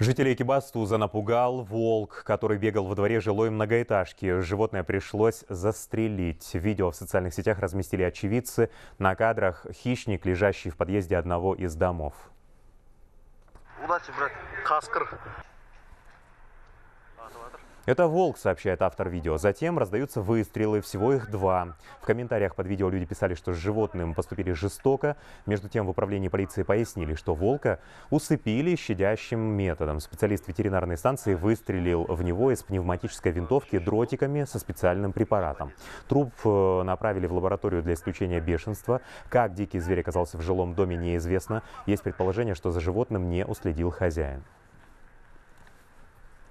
Жителей Кибастуза напугал волк, который бегал во дворе жилой многоэтажки. Животное пришлось застрелить. Видео в социальных сетях разместили очевидцы. На кадрах хищник, лежащий в подъезде одного из домов. Удачи, брат. Каскар. Это волк, сообщает автор видео. Затем раздаются выстрелы, всего их два. В комментариях под видео люди писали, что с животным поступили жестоко. Между тем в управлении полиции пояснили, что волка усыпили щадящим методом. Специалист ветеринарной станции выстрелил в него из пневматической винтовки дротиками со специальным препаратом. Труп э, направили в лабораторию для исключения бешенства. Как дикий зверь оказался в жилом доме, неизвестно. Есть предположение, что за животным не уследил хозяин.